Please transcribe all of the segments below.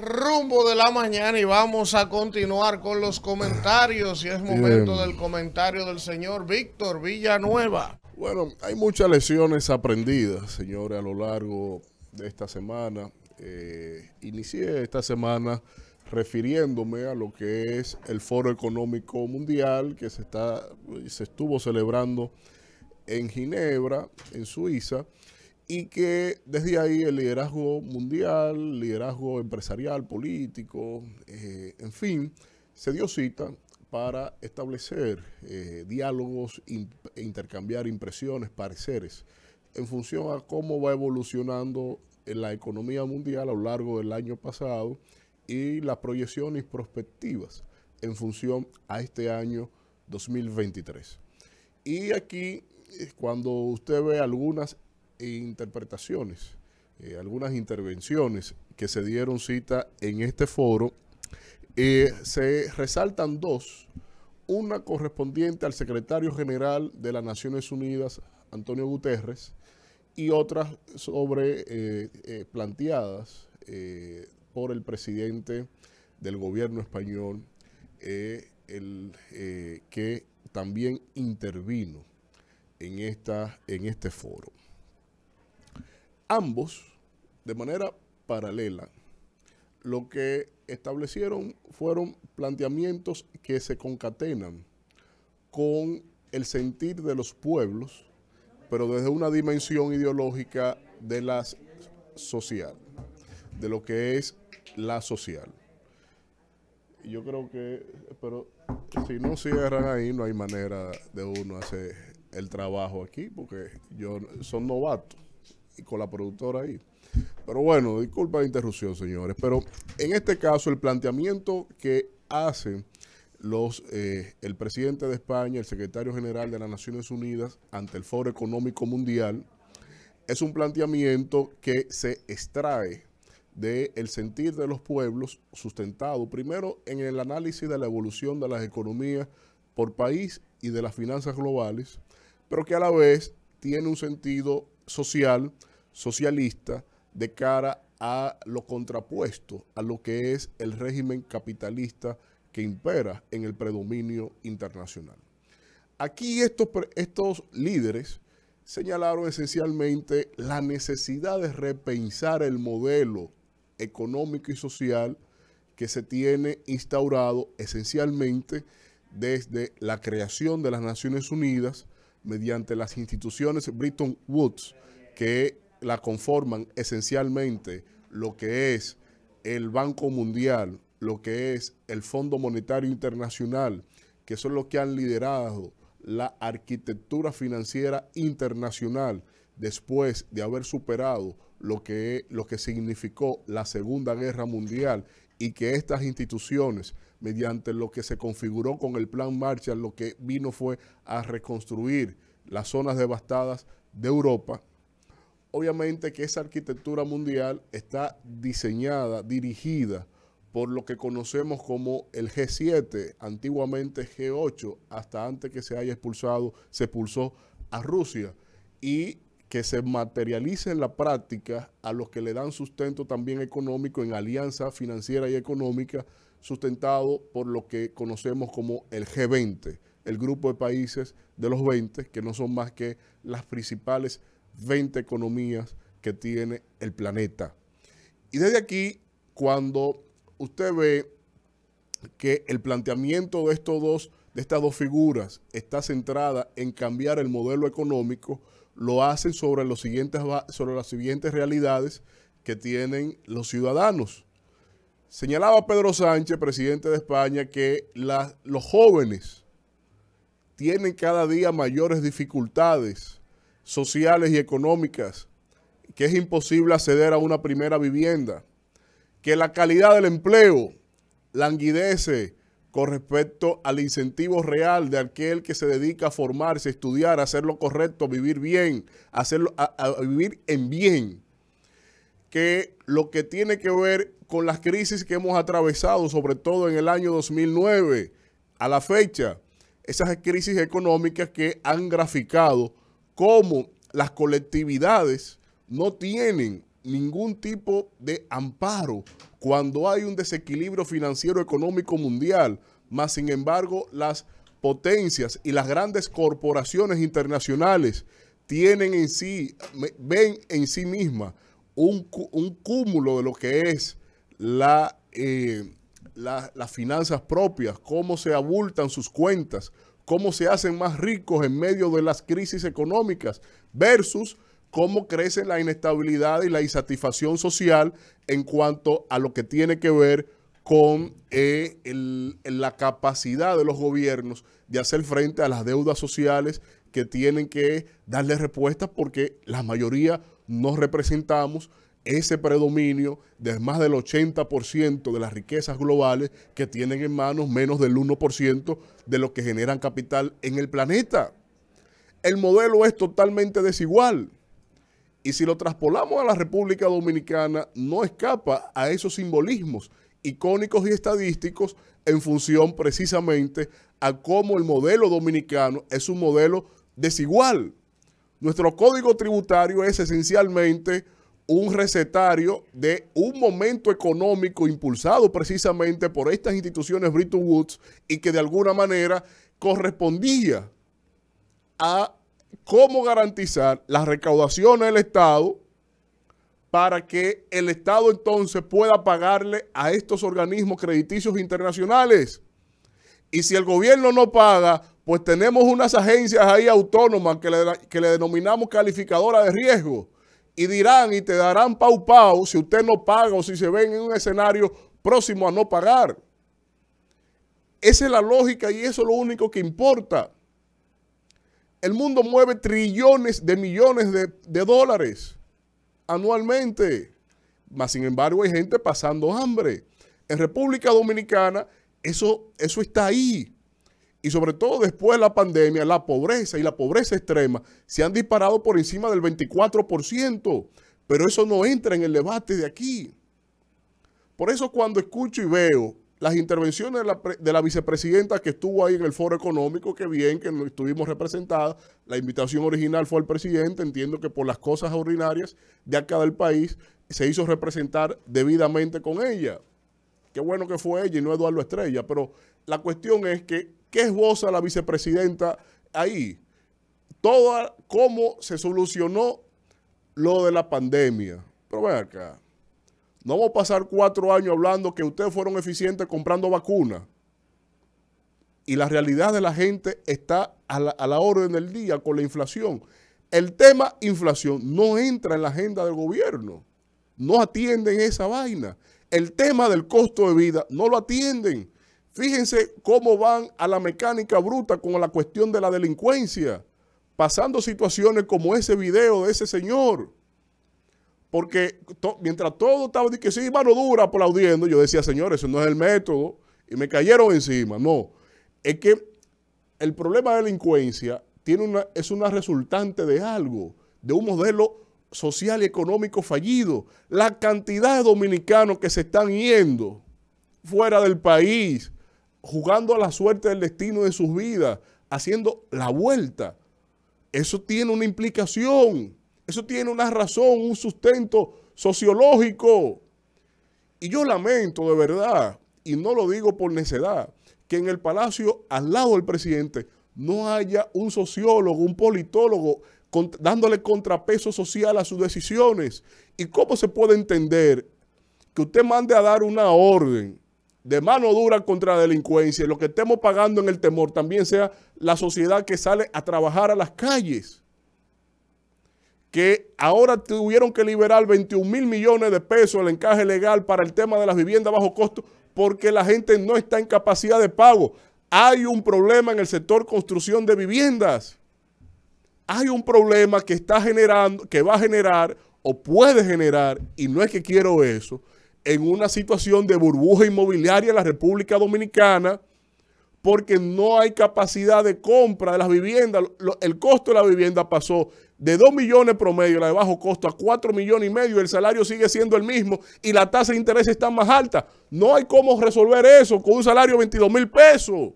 rumbo de la mañana y vamos a continuar con los comentarios. Y es momento del comentario del señor Víctor Villanueva. Bueno, hay muchas lecciones aprendidas, señores, a lo largo de esta semana. Eh, inicié esta semana refiriéndome a lo que es el Foro Económico Mundial que se, está, se estuvo celebrando en Ginebra, en Suiza y que desde ahí el liderazgo mundial, liderazgo empresarial, político, eh, en fin, se dio cita para establecer eh, diálogos e intercambiar impresiones, pareceres, en función a cómo va evolucionando la economía mundial a lo largo del año pasado y las proyecciones prospectivas en función a este año 2023. Y aquí, cuando usted ve algunas e interpretaciones, eh, algunas intervenciones que se dieron cita en este foro, eh, se resaltan dos, una correspondiente al secretario general de las Naciones Unidas, Antonio Guterres, y otras sobre eh, planteadas por el presidente del gobierno español, el, que también intervino en, esta, en este foro ambos de manera paralela. Lo que establecieron fueron planteamientos que se concatenan con el sentir de los pueblos, pero desde una dimensión ideológica de la social, de lo que es la social. Yo creo que, pero si no cierran ahí, no hay manera de uno hacer el trabajo aquí, porque yo son novatos y con la productora ahí. Pero bueno, disculpa la interrupción, señores. Pero en este caso, el planteamiento que hacen los, eh, el presidente de España, el secretario general de las Naciones Unidas ante el Foro Económico Mundial, es un planteamiento que se extrae del sentir de los pueblos sustentado primero en el análisis de la evolución de las economías por país y de las finanzas globales, pero que a la vez tiene un sentido social, socialista, de cara a lo contrapuesto, a lo que es el régimen capitalista que impera en el predominio internacional. Aquí estos, estos líderes señalaron esencialmente la necesidad de repensar el modelo económico y social que se tiene instaurado esencialmente desde la creación de las Naciones Unidas mediante las instituciones Bretton Woods que la conforman esencialmente lo que es el Banco Mundial, lo que es el Fondo Monetario Internacional, que son los que han liderado la arquitectura financiera internacional después de haber superado lo que, lo que significó la Segunda Guerra Mundial y que estas instituciones, mediante lo que se configuró con el Plan Marshall, lo que vino fue a reconstruir las zonas devastadas de Europa, obviamente que esa arquitectura mundial está diseñada, dirigida por lo que conocemos como el G7, antiguamente G8, hasta antes que se haya expulsado, se expulsó a Rusia. Y que se materialice en la práctica a los que le dan sustento también económico en alianza financiera y económica sustentado por lo que conocemos como el G20, el grupo de países de los 20, que no son más que las principales 20 economías que tiene el planeta. Y desde aquí, cuando usted ve que el planteamiento de, estos dos, de estas dos figuras está centrada en cambiar el modelo económico, lo hacen sobre, siguientes, las siguientes realidades que tienen los ciudadanos. Señalaba Pedro Sánchez, presidente de España, que los jóvenes tienen cada día mayores dificultades sociales y económicas, que es imposible acceder a una primera vivienda, que la calidad del empleo languidece con respecto al incentivo real de aquel que se dedica a formarse, estudiar, hacer lo correcto, vivir bien, hacerlo, a, a vivir en bien, que lo que tiene que ver con las crisis que hemos atravesado, sobre todo en el año 2009 a la fecha, esas crisis económicas que han graficado cómo las colectividades no tienen ningún tipo de amparo cuando hay un desequilibrio financiero económico mundial. Más sin embargo, las potencias y las grandes corporaciones internacionales tienen en sí, ven en sí misma un, cúmulo de lo que es eh, la, las finanzas propias, cómo se abultan sus cuentas, cómo se hacen más ricos en medio de las crisis económicas versus cómo crece la inestabilidad y la insatisfacción social en cuanto a lo que tiene que ver con eh, la capacidad de los gobiernos de hacer frente a las deudas sociales que tienen que darle respuesta porque la mayoría no representamos ese predominio de más del 80% de las riquezas globales que tienen en manos menos del 1% de lo que generan capital en el planeta. El modelo es totalmente desigual. Y si lo traspolamos a la República Dominicana, no escapa a esos simbolismos icónicos y estadísticos en función precisamente a cómo el modelo dominicano es un modelo desigual. Nuestro código tributario es esencialmente un recetario de un momento económico impulsado precisamente por estas instituciones Brito Woods y que de alguna manera correspondía a cómo garantizar las recaudaciones del Estado para que el Estado entonces pueda pagarle a estos organismos crediticios internacionales. Y si el gobierno no paga, pues tenemos unas agencias ahí autónomas que le, denominamos calificadora de riesgo y dirán y te darán pau pau si usted no paga o si se ven en un escenario próximo a no pagar. Esa es la lógica y eso es lo único que importa. El mundo mueve trillones de millones de, dólares anualmente. Mas, sin embargo, hay gente pasando hambre. En República Dominicana, eso, eso está ahí. Y sobre todo después de la pandemia, la pobreza y la pobreza extrema se han disparado por encima del 24%. Pero eso no entra en el debate de aquí. Por eso cuando escucho y veo las intervenciones de la, vicepresidenta que estuvo ahí en el foro económico, qué bien, que estuvimos representadas. La invitación original fue al presidente, entiendo que por las cosas ordinarias de acá del país se hizo representar debidamente con ella. Qué bueno que fue ella y no Eduardo Estrella, pero la cuestión es que, ¿qué esboza la vicepresidenta ahí? Todo cómo se solucionó lo de la pandemia. Pero ven acá, no vamos a pasar cuatro años hablando que ustedes fueron eficientes comprando vacunas. Y la realidad de la gente está a la, orden del día con la inflación. El tema inflación no entra en la agenda del gobierno. No atienden esa vaina. El tema del costo de vida no lo atienden. Fíjense cómo van a la mecánica bruta con la cuestión de la delincuencia, pasando situaciones como ese video de ese señor. Porque mientras todo estaba diciendo que sí, mano dura aplaudiendo, yo decía, señores, eso no es el método. Y me cayeron encima. No, es que el problema de delincuencia tiene una, es una resultante de algo, de un modelo social y económico fallido. La cantidad de dominicanos que se están yendo fuera del país, jugando a la suerte del destino de sus vidas, haciendo la vuelta. Eso tiene una implicación. Eso tiene una razón, un sustento sociológico. Y yo lamento de verdad, y no lo digo por necedad, que en el palacio al lado del presidente no haya un sociólogo, un politólogo dándole contrapeso social a sus decisiones. ¿Y cómo se puede entender que usted mande a dar una orden de mano dura contra la delincuencia y lo que estemos pagando en el temor también sea la sociedad que sale a trabajar a las calles? que ahora tuvieron que liberar 21 mil millones de pesos el encaje legal para el tema de las viviendas bajo costo porque la gente no está en capacidad de pago. Hay un problema en el sector construcción de viviendas. Hay un problema que está generando, que va a generar o puede generar, y no es que quiero eso, en una situación de burbuja inmobiliaria en la República Dominicana porque no hay capacidad de compra de las viviendas. El costo de la vivienda pasó de 2 millones promedio, la de bajo costo, a 4 millones y medio. El salario sigue siendo el mismo y la tasa de interés está más alta. No hay cómo resolver eso con un salario de 22 mil pesos.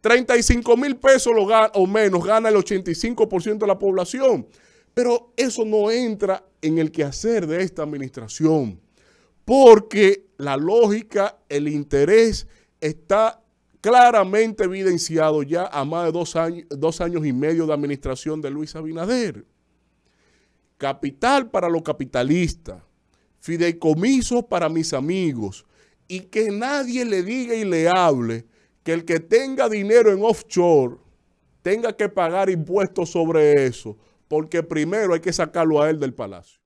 35 mil pesos lo o menos gana el 85% de la población. Pero eso no entra en el quehacer de esta administración, porque la lógica, el interés está claramente evidenciado ya a más de dos años, y medio de administración de Luis Abinader. Capital para los capitalistas, fideicomiso para mis amigos y que nadie le diga y le hable que el que tenga dinero en offshore tenga que pagar impuestos sobre eso, porque primero hay que sacarlo a él del palacio.